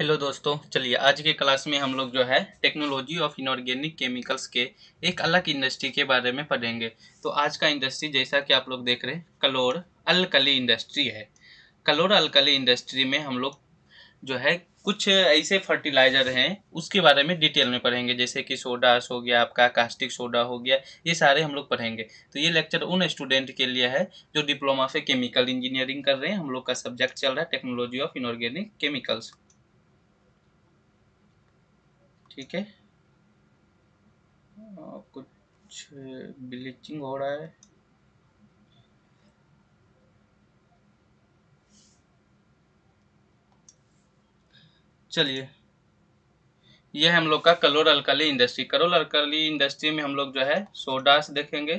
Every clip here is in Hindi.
हेलो दोस्तों चलिए आज के क्लास में हम लोग जो है टेक्नोलॉजी ऑफ इनऑर्गेनिक केमिकल्स के एक अलग इंडस्ट्री के बारे में पढ़ेंगे तो आज का इंडस्ट्री जैसा कि आप लोग देख रहे हैं कलोर अलकली इंडस्ट्री है कलोर अलकली इंडस्ट्री में हम लोग जो है कुछ ऐसे फर्टिलाइज़र हैं उसके बारे में डिटेल में पढ़ेंगे जैसे कि सोडास हो गया आपका कास्टिक सोडा हो गया ये सारे हम लोग पढ़ेंगे तो ये लेक्चर उन स्टूडेंट के लिए है जो डिप्लोमा से केमिकल इंजीनियरिंग कर रहे हैं हम लोग का सब्जेक्ट चल रहा है टेक्नोलॉजी ऑफ इनऑर्गेनिक केमिकल्स ठीक है हाँ, कुछ ब्लीचिंग हो रहा है चलिए यह हम लोग का chlor alkali industry chlor alkali industry में हम लोग जो है सोडास देखेंगे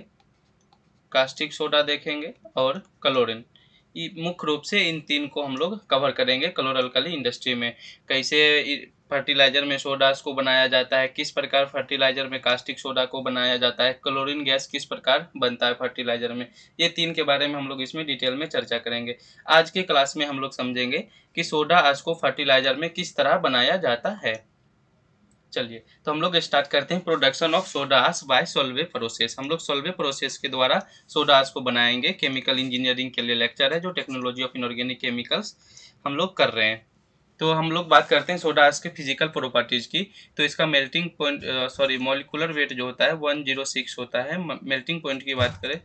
कास्टिक सोडा देखेंगे और कलोरिन मुख्य रूप से इन तीन को हम लोग कवर करेंगे क्लोरल्कली इंडस्ट्री में कैसे फर्टिलाइजर में सोडास को बनाया जाता है किस प्रकार फर्टिलाइजर में कास्टिक सोडा को बनाया जाता है क्लोरीन गैस किस प्रकार बनता है फर्टिलाइजर में ये तीन के बारे में हम लोग इसमें डिटेल में चर्चा करेंगे आज के क्लास में हम लोग समझेंगे कि सोडा आज को फर्टिलाइजर में किस तरह बनाया जाता है चलिए तो हम लोग स्टार्ट करते हैं production of sodas by Solvay process हम लोग सोलवे प्रोसेस के द्वारा सोडास को बनाएंगे केमिकल इंजीनियरिंग के लिए लेक्चर है जो टेक्नोलॉजी ऑफ इनऑर्गेनिक केमिकल्स हम लोग कर रहे हैं तो हम लोग बात करते हैं सोडास के फिजिकल प्रॉपर्टीज़ की तो इसका melting point sorry molecular weight जो होता है वन जीरो सिक्स होता है मेल्टिंग पॉइंट की बात करें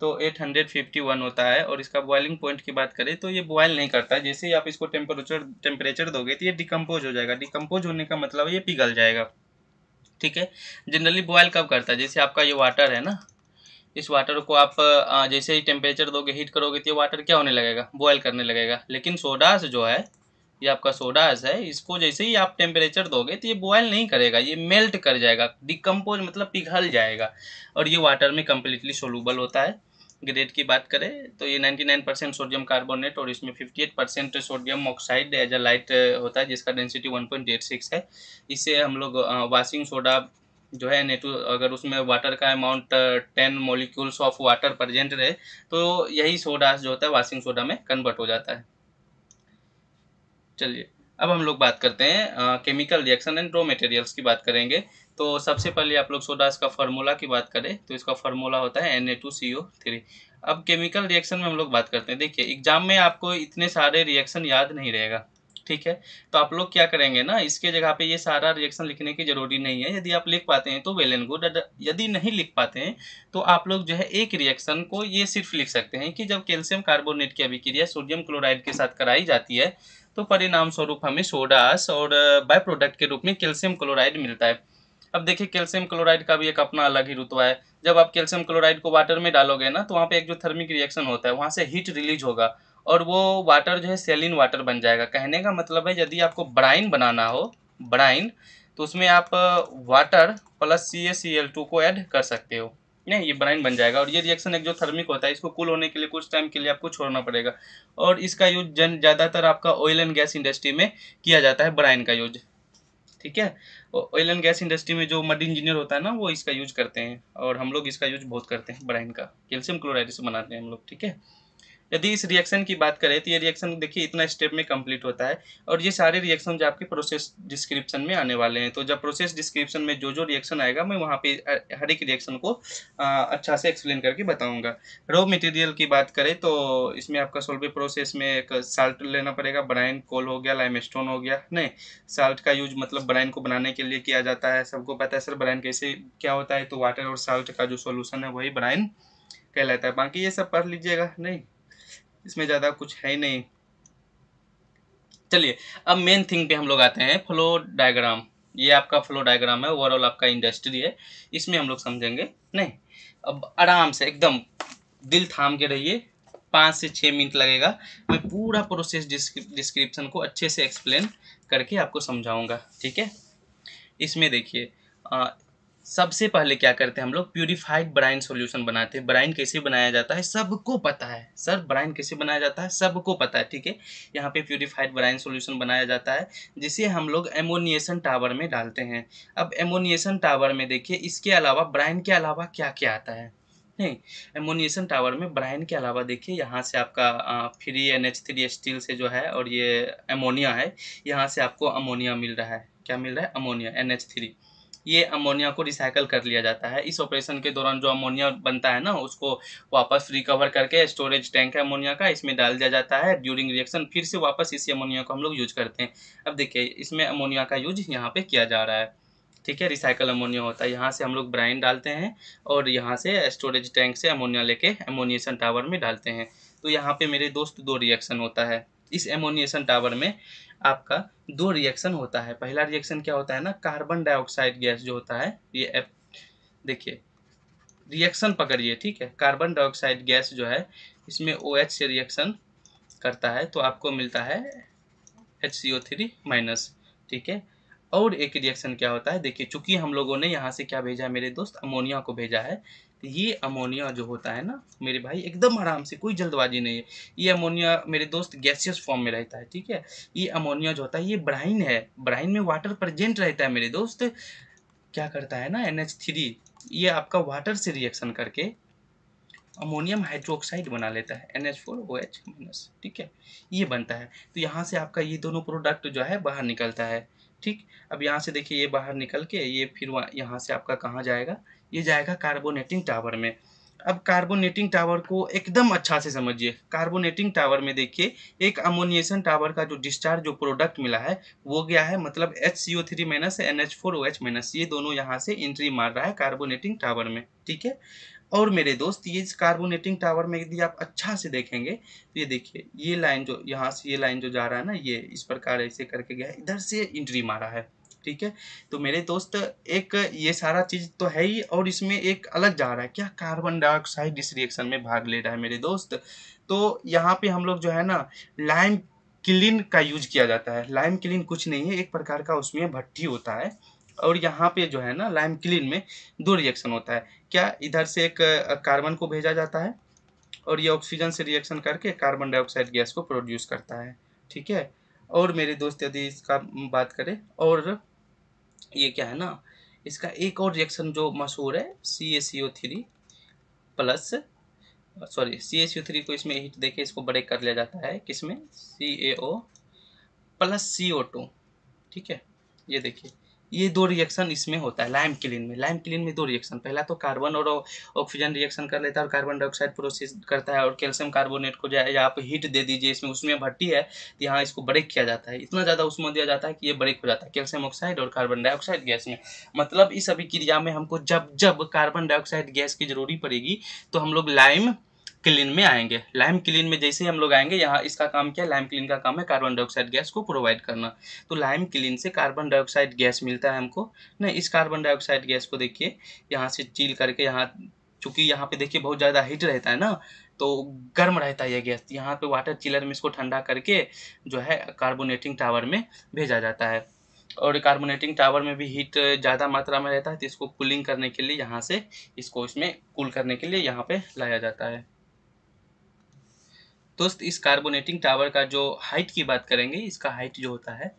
तो 851 होता है और इसका बॉइलिंग पॉइंट की बात करें तो ये बॉयल नहीं करता जैसे ही आप इसको टेम्परेचर टेम्परेचर दोगे तो ये डिकम्पोज हो जाएगा डिकम्पोज होने का मतलब ये पिघल जाएगा ठीक है जनरली बॉयल कब करता है जैसे आपका ये वाटर है ना इस वाटर को आप जैसे ही टेम्परेचर दोगे हीट करोगे तो ये वाटर क्या होने लगेगा बॉयल करने लगेगा लेकिन सोडास जो है ये आपका सोडास है इसको जैसे ही आप टेम्परेचर दोगे तो ये बॉयल नहीं करेगा ये मेल्ट कर जाएगा डिकम्पोज मतलब पिघल जाएगा और ये वाटर में कम्प्लीटली सोलूबल होता है ग्रेड की बात करें तो ये 99 परसेंट सोडियम कार्बोनेट और इसमें 58 percent sodium oxide as a light होता है जिसका डेंसिटी 1.86 है इससे हम लोग वाशिंग uh, सोडा जो है नेटू तो अगर उसमें वाटर का amount ten molecules of water present रहे तो यही सोडा जो होता है वाशिंग सोडा में कन्वर्ट हो जाता है चलिए अब हम लोग बात करते हैं chemical reaction and raw materials की बात करेंगे तो सबसे पहले आप लोग सोडा इसका फार्मूला की बात करें तो इसका फार्मूला होता है N A two C O three अब केमिकल रिएक्शन में हम लोग बात करते हैं देखिए एग्जाम में आपको इतने सारे रिएक्शन याद नहीं रहेगा ठीक है तो आप लोग क्या करेंगे ना इसके जगह पे ये सारा रिएक्शन लिखने की जरूरी नहीं है यदि आप लिख पाते हैं तो वेल एंड गुड यदि नहीं लिख पाते हैं तो आप लोग जो है एक रिएक्शन को ये सिर्फ लिख सकते हैं कि जब कैल्शियम कार्बोनेट की अभिक्रिया सोडियम क्लोराइड के साथ कराई जाती है तो परिणाम स्वरूप हमें सोडास और बाय प्रोडक्ट के रूप में कैल्शियम क्लोराइड मिलता है अब देखिए कैल्शियम क्लोराइड का भी एक अपना अलग ही रुतवा है जब आप कैल्शियम क्लोराइड को वाटर में डालोगे ना तो वहाँ पे एक जो थर्मिक रिएक्शन होता है वहाँ से हीट रिलीज होगा और वो वाटर जो है सेलिन वाटर बन जाएगा कहने का मतलब है यदि आपको ब्राइन बनाना हो ब्राइन तो उसमें आप water plus C C L two को ऐड कर सकते हो नहीं ये ब्राइन बन जाएगा और ये रिएक्शन एक जो थर्मिक होता है इसको कूल होने के लिए कुछ टाइम के लिए आपको छोड़ना पड़ेगा और इसका यूज जन ज़्यादातर आपका ऑयल एंड गैस इंडस्ट्री में किया जाता है ब्राइन का यूज ठीक है ऑयल एंड गैस इंडस्ट्री में जो मड इंजीनियर होता है ना वो इसका यूज करते हैं और हम लोग इसका यूज बहुत करते हैं ब्राइन का कैल्शियम क्लोराइड से बनाते हैं हम लोग ठीक है यदि इस रिएक्शन की बात करें तो ये रिएक्शन देखिए इतना स्टेप में कंप्लीट होता है और ये सारे रिएक्शन जो आपके प्रोसेस डिस्क्रिप्शन में आने वाले हैं तो जब प्रोसेस डिस्क्रिप्शन में जो जो रिएक्शन आएगा मैं वहाँ पे हर एक रिएक्शन को आ, अच्छा से एक्सप्लेन करके बताऊँगा रॉ मटेरियल की बात करें तो इसमें आपका सोलवे प्रोसेस में एक साल्ट लेना पड़ेगा ब्राइन कोल हो गया लाइम हो गया नहीं साल्ट का यूज मतलब ब्राइन को बनाने के लिए किया जाता है सबको पता है सर ब्राइन कैसे क्या होता है तो वाटर और साल्ट का जो सोल्यूशन है वही ब्राइन कहलाता है बाकी ये सब पढ़ लीजिएगा नहीं इसमें ज़्यादा कुछ है ही नहीं चलिए अब मेन थिंग पे हम लोग आते हैं फ्लो डायग्राम ये आपका फ्लो डायग्राम है ओवरऑल आपका इंडस्ट्री है इसमें हम लोग समझेंगे नहीं अब आराम से एकदम दिल थाम के रहिए पाँच से छः मिनट लगेगा मैं पूरा प्रोसेस डिस्क्रिप्शन को अच्छे से एक्सप्लेन करके आपको समझाऊंगा ठीक है इसमें देखिए सबसे पहले क्या करते हैं हम लोग प्योरीफाइड ब्राइन सॉल्यूशन बनाते हैं ब्राइन कैसे बनाया जाता है सबको पता है सर ब्राइन कैसे बनाया जाता है सबको पता है ठीक है यहाँ पे प्योरीफाइड ब्राइन सॉल्यूशन बनाया जाता है जिसे हम लोग एमोनिएशन टावर में डालते हैं अब एमोनिएशन टावर में देखिए इसके अलावा ब्राइन के अलावा क्या क्या आता है नहीं एमोनिएशन टावर में ब्राइन के अलावा देखिए यहाँ से आपका free N H three still से जो है और ये अमोनिया है यहाँ से आपको अमोनिया मिल रहा है क्या मिल रहा है अमोनिया एन एच थ्री ये अमोनिया को रिसाइकल कर लिया जाता है इस ऑपरेशन के दौरान जो अमोनिया बनता है ना उसको वापस रिकवर करके स्टोरेज टैंक है अमोनिया का इसमें डाल दिया जाता है ड्यूरिंग रिएक्शन फिर से वापस इसी अमोनिया को हम लोग यूज करते हैं अब देखिए इसमें अमोनिया का यूज यहाँ पर किया जा रहा है ठीक है रिसाइकल अमोनिया होता है यहाँ से हम लोग ब्राइन डालते हैं और यहाँ से स्टोरेज टैंक से अमोनिया लेके अमोनिएशन टावर में डालते हैं तो यहाँ पे मेरे दोस्त दो रिएक्शन होता है इस एमोनिएशन टावर में आपका दो रिएक्शन होता है पहला रिएक्शन क्या होता है ना कार्बन डाइऑक्साइड गैस जो होता है ये देखिए रिएक्शन पकड़िए ठीक है कार्बन डाइऑक्साइड गैस जो है इसमें ओ OH से रिएक्शन करता है तो आपको मिलता है H C O three minus ठीक है और एक रिएक्शन क्या होता है देखिए चूंकि हम लोगों ने यहाँ से क्या भेजा है मेरे दोस्त अमोनिया को भेजा है तो ये अमोनिया जो होता है ना मेरे भाई एकदम आराम से कोई जल्दबाजी नहीं है ये अमोनिया मेरे दोस्त गैसियस फॉर्म में रहता है ठीक है ये अमोनिया जो होता है ये ब्राइन है ब्राइन में वाटर प्रजेंट रहता है मेरे दोस्त क्या करता है ना एन एच थ्री ये आपका वाटर से रिएक्शन करके अमोनियम हाइड्रोक्साइड बना लेता है N H four O H minus ठीक है ये बनता है तो यहाँ से आपका ये दोनों प्रोडक्ट जो है बाहर निकलता है ठीक अब यहाँ से देखिए ये बाहर निकल के ये फिर यहाँ से आपका कहाँ जाएगा ये जाएगा कार्बोनेटिंग टावर में अब कार्बोनेटिंग टावर को एकदम अच्छा से समझिए कार्बोनेटिंग टावर में देखिए एक अमोनिएशन टावर का जो डिस्चार्ज जो प्रोडक्ट मिला है वो गया है मतलब H C O three minus N H four O H minus ये दोनों यहाँ से एंट्री मार रहा है कार्बोनेटिंग टावर में ठीक है और मेरे दोस्त ये कार्बोनेटिंग टावर में यदि आप अच्छा से देखेंगे तो ये देखिए ये लाइन जो यहाँ से ये लाइन जो जा रहा है ना ये इस प्रकार ऐसे करके गया इधर से इंट्री मारा है ठीक है तो मेरे दोस्त एक ये सारा चीज तो है ही और इसमें एक अलग जा रहा है क्या कार्बन डाइऑक्साइड इस रिएक्शन में भाग ले रहा है मेरे दोस्त तो यहाँ पे हम लोग जो है ना लाइम क्लिन का यूज किया जाता है लाइम क्लिन कुछ नहीं है एक प्रकार का उसमें भट्टी होता है और यहाँ पे जो है ना लाइम क्लीन में दो रिएक्शन होता है क्या इधर से एक कार्बन को भेजा जाता है और ये ऑक्सीजन से रिएक्शन करके कार्बन डाइऑक्साइड गैस को प्रोड्यूस करता है ठीक है और मेरे दोस्त यदि इसका बात करें और ये क्या है ना इसका एक और रिएक्शन जो मशहूर है C A C O three plus sorry C A C O three को इसमें हिट देके इसको ब्रेक कर लिया जाता है किसमें सी ए O plus C O to ठीक है ये देखिए ये दो रिएक्शन इसमें होता है लाइम क्लिन में लाइम क्लिन में दो रिएक्शन पहला तो कार्बन और ऑक्सीजन रिएक्शन कर लेता है और कार्बन डाइऑक्साइड प्रोसेस करता है और कैल्शियम कार्बोनेट को जाए आप हीट दे दीजिए इसमें उसमें भट्टी है तो यहाँ इसको ब्रेक किया जाता है इतना ज़्यादा उसमें दिया जाता है कि ये ब्रेक हो जाता है कैल्शियम ऑक्साइड और कार्बन डाइऑक्साइड गैस में मतलब इस अभिक्रिया में हमको जब जब कार्बन डाइऑक्साइड गैस की जरूरी पड़ेगी तो हम लोग लाइम क्लीन में आएंगे लाइम क्लीन में जैसे हम लोग आएंगे यहाँ इसका काम क्या लाइम क्लीन का काम है कार्बन डाइऑक्साइड गैस को प्रोवाइड करना तो लाइम क्लीन से कार्बन डाइऑक्साइड गैस मिलता है हमको ना इस कार्बन डाइऑक्साइड गैस को देखिए यहाँ से चील करके यहाँ चूँकि यहाँ पे देखिए बहुत ज़्यादा हीट रहता है ना तो गर्म रहता है यह गैस यहाँ पे वाटर चिलर में इसको ठंडा करके जो है कार्बोनेटिंग टावर में भेजा जाता है और कार्बोनेटिंग टावर में भी हीट ज़्यादा मात्रा में रहता है तो इसको कूलिंग करने के लिए यहाँ से इसको इसमें कूल करने के लिए यहाँ पे लाया जाता है दोस्त इस कार्बोनेटिंग टावर का जो हाइट की बात करेंगे इसका हाइट जो होता है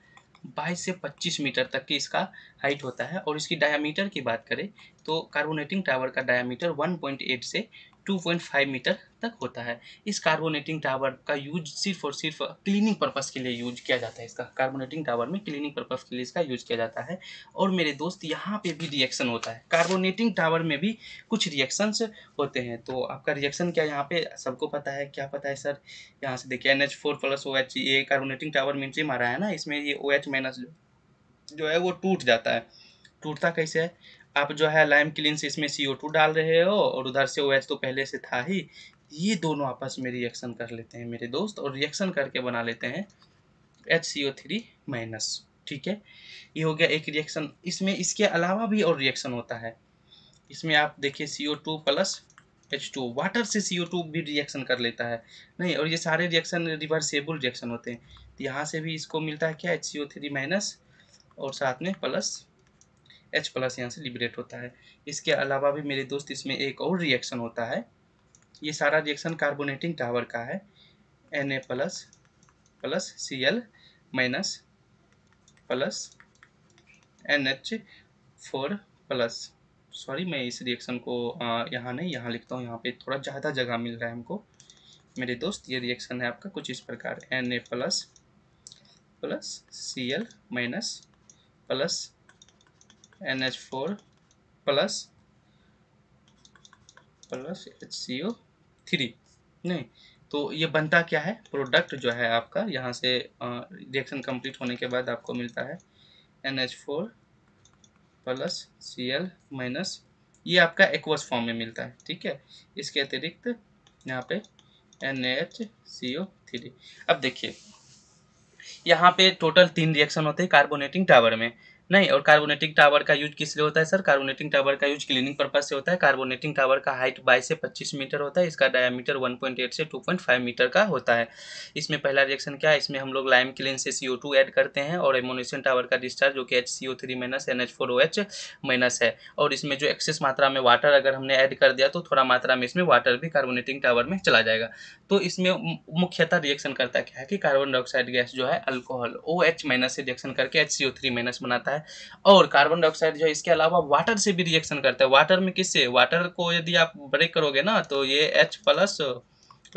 बाईस से पच्चीस मीटर तक की इसका हाइट होता है और इसकी डायामीटर की बात करें तो कार्बोनेटिंग टावर का डायामीटर 1.8 से 2.5 मीटर तक होता है इस कार्बोनेटिंग टावर का यूज सिर्फ और सिर्फ क्लीनिंग पर्पज़ के लिए यूज किया जाता है इसका कार्बोनेटिंग टावर में क्लीनिंग पर्पज़ के लिए इसका यूज किया जाता है और मेरे दोस्त यहाँ पे भी रिएक्शन होता है कार्बोनेटिंग टावर में भी कुछ रिएक्शंस होते हैं तो आपका रिएक्शन क्या यहाँ पे सबको पता है क्या पता है सर यहाँ से देखिए N H four plus O H ये कार्बोनेटिंग टावर में आ मारा है ना इसमें ये ओ एच माइनस जो है वो टूट जाता है टूटता कैसे है आप जो है लाइम क्लीन से इसमें सी डाल रहे हो और उधर से ओ तो पहले से था ही ये दोनों आपस में रिएक्शन कर लेते हैं मेरे दोस्त और रिएक्शन करके बना लेते हैं H C O three minus ठीक है ये हो गया एक रिएक्शन इसमें इसके अलावा भी और रिएक्शन होता है इसमें आप देखिए C O two plus H two water से सी ओ टू भी रिएक्शन कर लेता है नहीं और ये सारे रिएक्शन रिवर्सेबल रिएक्शन होते हैं तो यहाँ से भी इसको मिलता है क्या H C O three minus और साथ में प्लस एच प्लस यहाँ से लिबरेट होता है इसके अलावा भी मेरे दोस्त इसमें एक और रिएक्शन होता है ये सारा रिएक्शन कार्बोनेटिंग टावर का है N A plus plus C L minus plus N H four plus sorry मैं इस रिएक्शन को यहाँ नहीं यहाँ लिखता हूँ यहाँ पे थोड़ा ज़्यादा जगह मिल रहा है हमको मेरे दोस्त ये रिएक्शन है आपका कुछ इस प्रकार N A plus plus C L minus plus NH4 plus plus H C O three नहीं तो ये बनता क्या है प्रोडक्ट जो है आपका यहाँ से रिएक्शन कंप्लीट होने के बाद आपको मिलता है N H four plus C L minus ये आपका एक्वस फॉर्म में मिलता है ठीक है इसके अतिरिक्त यहाँ पे N H C O three अब देखिए यहाँ पे टोटल तीन रिएक्शन होते हैं कार्बोनेटिंग टावर में नहीं और कार्बोनेटिंग टावर का यूज किस लिए होता है सर कार्बोनेटिंग टावर का यूज क्लीनिंग पर्पज से होता है कार्बोनेटिंग टावर का हाइट 22 से 25 मीटर होता है इसका डायमीटर 1.8 से 2.5 मीटर का होता है इसमें पहला रिएक्शन क्या है इसमें हम लोग लाइम क्लीन से सी ऐड करते हैं और एमोनेशन टावर का डिस्चार्ज जो कि H C O three minus N H four O H minus है और इसमें जो एक्सेस मात्रा में वाटर अगर हमने ऐड कर दिया तो थोड़ा मात्रा में इसमें वाटर भी कार्बोनेटिंग टावर में चला जाएगा तो इसमें मुख्यतः रिएक्शन करता क्या है कि कार्बन डाइऑक्साइड गैस जो है अल्कोहल ओ एच माइनस से रिएक्शन करके H C O three minus बनाता है है और कार्बन डाइऑक्साइड जो है इसके अलावा वाटर से भी रिएक्शन करता है वाटर में किससे वाटर को यदि आप ब्रेक करोगे ना तो ये एच प्लस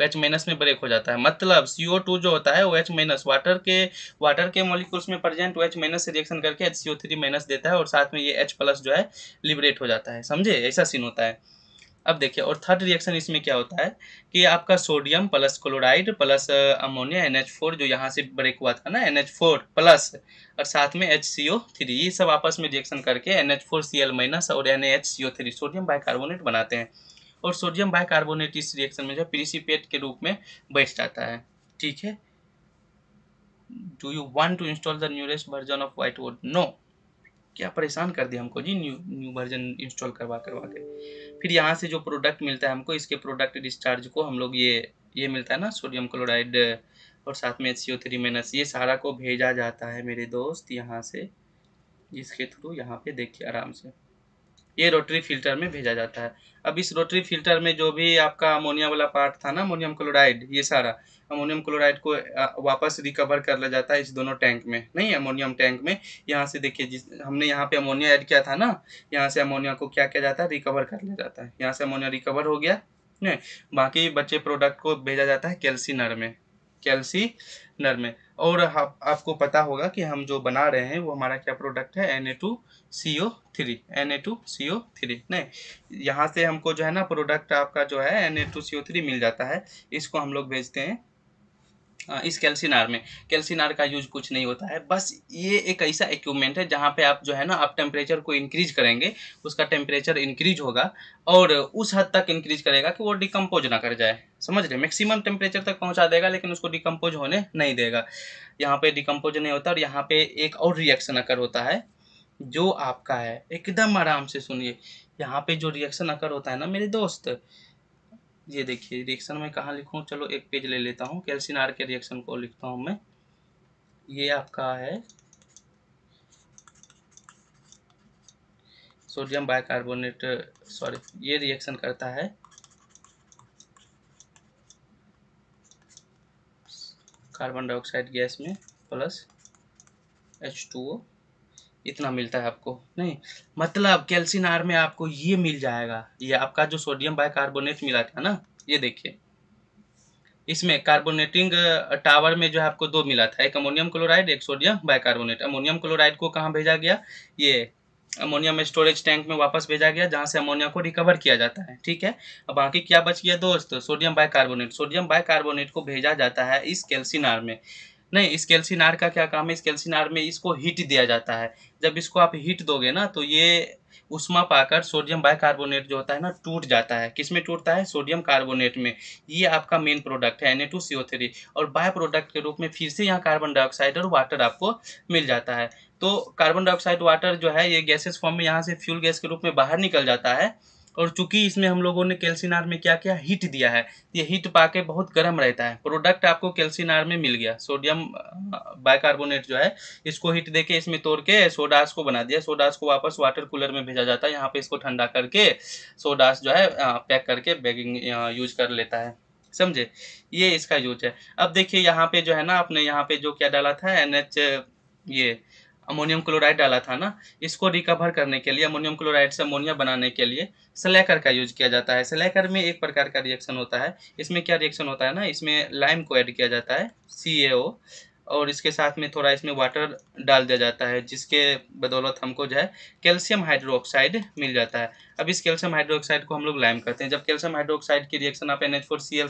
एच माइनस में ब्रेक हो जाता है मतलब सी ओ टू जो होता है वो एच माइनस वाटर के वाटर के मॉलिक्यूल्स में प्रेजेंट एच माइनस से रिएक्शन करके H C O three minus देता है और साथ में ये एच प्लस जो है लिबरेट हो जाता है समझे ऐसा सीन होता है अब देखिए और थर्ड रिएक्शन इसमें क्या होता है कि आपका sodium plus chloride plus ammonia four जो यहाँ से ब्रेक हुआ था ना फोर प्लस और साथ में थ्री ये सब आपस में रिएक्शन करके एन एल माइनस और एन थ्री सोडियम बाइकार्बोनेट बनाते हैं और सोडियम बाइकार्बोनेट इस रिएक्शन में जो प्रिसिपेट के रूप में बैठ जाता है ठीक है do you want to install the newest version of white wood no क्या परेशान कर दिया हमको जी न्यू न्यू वर्जन इंस्टॉल करवा करवा के फिर यहाँ से जो प्रोडक्ट मिलता है हमको इसके प्रोडक्ट डिस्चार्ज को हम लोग ये ये मिलता है ना सोडियम क्लोराइड और साथ में एच सी थ्री माइनस ये सारा को भेजा जाता है मेरे दोस्त यहाँ से जिसके थ्रू यहाँ पे देखिए आराम से ये रोटरी फिल्टर में भेजा जाता है अब इस रोटरी फिल्टर में जो भी आपका अमोनिया वाला पार्ट था ना अमोनियम क्लोराइड ये सारा अमोनियम क्लोराइड को वापस रिकवर कर लिया जाता है इस दोनों टैंक में नहीं अमोनियम टैंक में यहाँ से देखिए जिस हमने यहाँ पे अमोनिया ऐड किया था ना यहाँ से अमोनिया को क्या किया जाता है रिकवर कर लिया जाता है यहाँ से अमोनिया रिकवर हो गया नहीं बाकी बच्चे प्रोडक्ट को भेजा जाता है कैल्सिनर में कैल्सी पार्टनर में और आप, आपको पता होगा कि हम जो बना रहे हैं वो हमारा क्या प्रोडक्ट है N A two C O three N A two C O three नहीं यहाँ से हमको जो है ना प्रोडक्ट आपका जो है N A two C O three मिल जाता है इसको हम लोग भेजते हैं इस कैल्सिनार में कैल्सिनार का यूज कुछ नहीं होता है बस ये एक ऐसा इक्विपमेंट है जहाँ पे आप जो है ना आप टेम्परेचर को इंक्रीज करेंगे उसका टेम्परेचर इंक्रीज होगा और उस हद तक इंक्रीज करेगा कि वो डिकम्पोज ना कर जाए समझ रहे मैक्सिमम टेम्परेचर तक पहुँचा देगा लेकिन उसको डिकम्पोज होने नहीं देगा यहाँ पर डिकम्पोज नहीं होता और यहाँ पर एक और रिएक्शन अकर होता है जो आपका है एकदम आराम से सुनिए यहाँ पर जो रिएक्शन अकर होता है ना मेरे दोस्त ये देखिए रिएक्शन में कहाँ लिखूँ चलो एक पेज ले लेता हूँ कैल्सिन आर के रिएक्शन को लिखता हूँ मैं ये आपका है सोडियम बाइकार्बोनेट सॉरी ये रिएक्शन करता है कार्बन डाइऑक्साइड गैस में प्लस एच टू ओ इतना मिलता है आपको नहीं मतलब कैल्सिन आर में आपको ये मिल जाएगा ये आपका जो सोडियम बाइकार्बोनेट मिला था ना ये देखिए इसमें कार्बोनेटिंग टावर में जो है आपको दो मिला था एक अमोनियम क्लोराइड एक सोडियम बाइकार्बोनेट अमोनियम क्लोराइड को कहाँ भेजा गया ये अमोनियम स्टोरेज टैंक में वापस भेजा गया जहाँ से अमोनिया को रिकवर किया जाता है ठीक है अब बाकी क्या बच गया दोस्त सोडियम बाइकार्बोनेट सोडियम बाइकार्बोनेट को भेजा जाता है इस कैल्सिनार में नहीं इस कैल्सिनार का क्या काम है इस कैल्सिनार में इसको हीट दिया जाता है जब इसको आप हीट दोगे ना तो ये उष्मा पाकर सोडियम बाइकार्बोनेट जो होता है ना टूट जाता है किस में टूटता है सोडियम कार्बोनेट में ये आपका मेन प्रोडक्ट है एन और बाय प्रोडक्ट के रूप में फिर से यहाँ कार्बन डाइऑक्साइड और वाटर आपको मिल जाता है तो कार्बन डाइऑक्साइड वाटर जो है ये गैसेस फॉर्म में यहाँ से फ्यूल गैस के रूप में बाहर निकल जाता है और चूंकि इसमें हम लोगों ने कैल्सिनार में क्या किया हीट दिया है ये हीट पाके बहुत गर्म रहता है प्रोडक्ट आपको कैल्सिनार में मिल गया सोडियम बाइकार्बोनेट जो है इसको हीट देके इसमें तोड़ के सोडास को बना दिया सोडास को वापस वाटर कूलर में भेजा जाता है यहाँ पे इसको ठंडा करके सोडास जो है पैक करके बैगिंग यूज कर लेता है समझे ये इसका यूज है अब देखिए यहाँ पे जो है ना आपने यहाँ पे जो क्या डाला था एन ये अमोनियम क्लोराइड डाला था ना इसको रिकवर करने के लिए अमोनियम क्लोराइड से अमोनिया बनाने के लिए सलेकर का यूज किया जाता है सलेकर में एक प्रकार का रिएक्शन होता है इसमें क्या रिएक्शन होता है ना इसमें लाइम को ऐड किया जाता है सी और इसके साथ में थोड़ा इसमें वाटर डाल दिया जाता है जिसके बदौलत हमको जो है कैल्शियम हाइड्रोक्साइड मिल जाता है अब इस कैल्शियम हाइड्रोक्साइड को हम लोग लाइम करते हैं जब कैल्शियम हाइड्रोक्साइड की रिएक्शन आप एन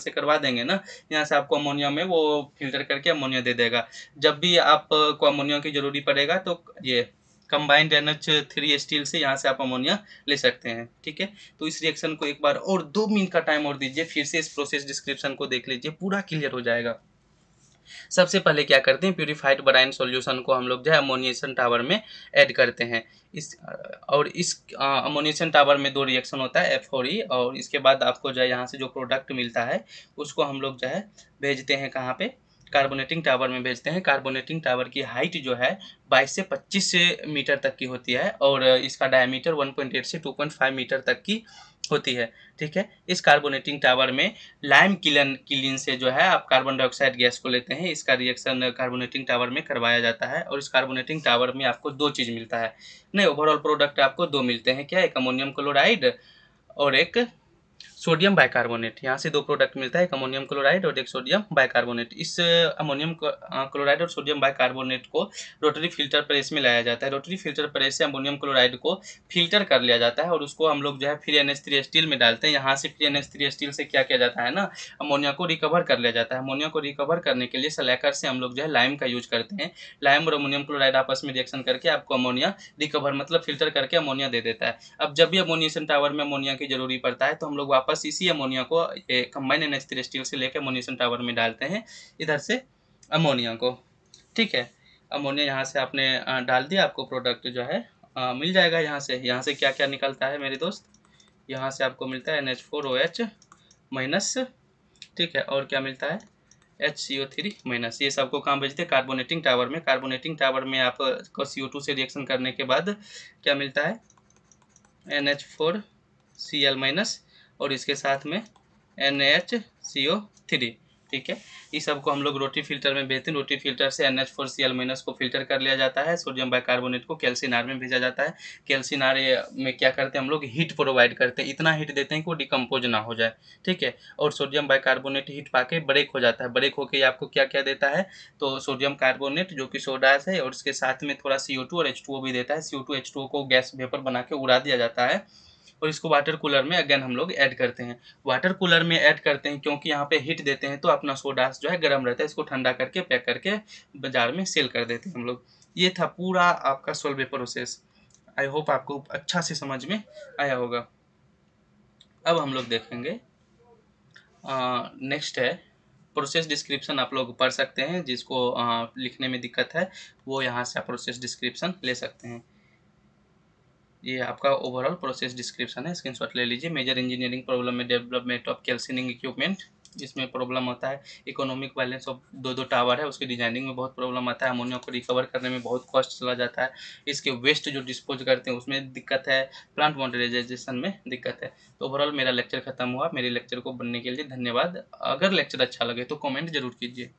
से करवा देंगे ना यहाँ से आपको अमोनिया में वो फिल्टर करके अमोनिया दे देगा जब भी आपको अमोनिया की ज़रूरी पड़ेगा तो ये combined N H three still से यहाँ से आप अमोनिया ले सकते हैं ठीक है तो इस रिएक्शन को एक बार और दो मिनट का टाइम और दीजिए फिर से इस प्रोसेस डिस्क्रिप्शन को देख लीजिए पूरा क्लियर हो जाएगा सबसे पहले क्या करते हैं प्योरीफाइड बराइन सोल्यूशन को हम लोग जो है अमोनिएशन टावर में ऐड करते हैं इस और इस अमोनिएशन टावर में दो रिएक्शन होता है एफ और ई और इसके बाद आपको जो है यहाँ से जो प्रोडक्ट मिलता है उसको हम लोग जो है भेजते हैं कहाँ पर कार्बोनेटिंग टावर में भेजते हैं कार्बोनेटिंग टावर की हाइट जो है 22 से 25 मीटर तक की होती है और इसका डायमीटर 1.8 से 2.5 मीटर तक की होती है ठीक है इस कार्बोनेटिंग टावर में लाइम किलन किलिन से जो है आप कार्बन डाइऑक्साइड गैस को लेते हैं इसका रिएक्शन कार्बोनेटिंग टावर में करवाया जाता है और इस कार्बोनेटिंग टावर में आपको दो चीज़ मिलता है नहीं ओवरऑल प्रोडक्ट आपको दो मिलते हैं क्या एक अमोनियम क्लोराइड और एक सोडियम बाइकार्बोनेट यहाँ से दो प्रोडक्ट मिलता है एक अमोनियम क्लोराइड और एक सोडियम बाइकार्बोनेट इस अमोनियम क्लोराइड और सोडियम बाइकार्बोनेट को रोटरी फिल्टर प्रेस में लाया जाता है रोटरी फिल्टर प्रेस से अमोनियम क्लोराइड को फिल्टर कर लिया जाता है और उसको हम लोग जो है फ्री एन स्टील में डालते हैं यहाँ से फ्री एन स्टील से क्या किया जाता है ना अमोनिया को रिकवर कर लिया जाता है अमोनिया को रिकवर करने के लिए सलेकर से हम लोग जो है लाइम का यूज करते हैं लाइम और अमोनियम क्लोराइड आपस में रिएक्शन करके आपको अमोनिया रिकवर मतलब फिल्टर करके अमोनिया दे देता है अब जब भी अमोनिएशन टावर में अमोनिया की जरूरी पड़ता है तो हम लोग वापस वापस इसी अमोनिया को कंबाइन एन एच थ्री से लेकर अमोनियशन टावर में डालते हैं इधर से अमोनिया को ठीक है अमोनिया यहाँ से आपने डाल दिया आपको प्रोडक्ट जो है आ, मिल जाएगा यहाँ से यहाँ से क्या क्या निकलता है मेरे दोस्त यहाँ से आपको मिलता है N H four O H minus ठीक है और क्या मिलता है H C O three minus ये सबको काम भेजते हैं कार्बोनेटिंग टावर में कार्बोनेटिंग टावर में आपको सी ओ टू से रिएक्शन करने के बाद क्या मिलता है N H four C L minus और इसके साथ में N H C O three ठीक है इस सब को हम लोग रोटी फिल्टर में भेजते हैं रोटी फिल्टर से N H four C L minus को फिल्टर कर लिया जाता है सोडियम बाइकार्बोनेट को कैल्सिनार में भेजा जाता है कैल्सिनार में क्या करते हैं हम लोग हीट प्रोवाइड करते हैं इतना हीट देते हैं कि वो डिकम्पोज ना हो जाए ठीक है और सोडियम बाइकार्बोनेट हीट पाके ब्रेक हो जाता है ब्रेक होकर आपको क्या क्या देता है तो सोडियम कार्बोनेट जो कि सोडास है और इसके साथ में थोड़ा सी ओ टू और एच टू ओ भी देता है C O two H two O को गैस वेपर बना के उड़ा दिया जाता है और इसको वाटर कूलर में अगेन हम लोग ऐड करते हैं वाटर कूलर में ऐड करते हैं क्योंकि यहाँ पे हीट देते हैं तो अपना सोडा जो है गर्म रहता है इसको ठंडा करके पैक करके बाजार में सेल कर देते हैं हम लोग ये था पूरा आपका सोलवे प्रोसेस आई होप आपको अच्छा से समझ में आया होगा अब हम लोग देखेंगे नेक्स्ट है प्रोसेस डिस्क्रिप्शन आप लोग पढ़ सकते हैं जिसको आ, लिखने में दिक्कत है वो यहाँ से आप प्रोसेस डिस्क्रिप्शन ले सकते हैं ये आपका ओवरऑल प्रोसेस डिस्क्रिप्शन है स्क्रीनशॉट ले लीजिए मेजर इंजीनियरिंग प्रॉब्लम में डेवलपमेंट ऑफ कैल्सिनिंग इक्विपमेंट इसमें प्रॉब्लम होता है इकोनॉमिक बैलेंस ऑफ दो दो टावर है उसकी डिजाइनिंग में बहुत प्रॉब्लम आता है अमोनिया को रिकवर करने में बहुत कॉस्ट चला जाता है इसके वेस्ट जो डिस्पोज करते हैं उसमें दिक्कत है प्लांट मॉडर्नाइजेशन में दिक्कत है तो ओवरऑल मेरा लेक्चर खत्म हुआ मेरे लेक्चर को बनने के लिए धन्यवाद अगर लेक्चर अच्छा लगे तो कॉमेंट जरूर कीजिए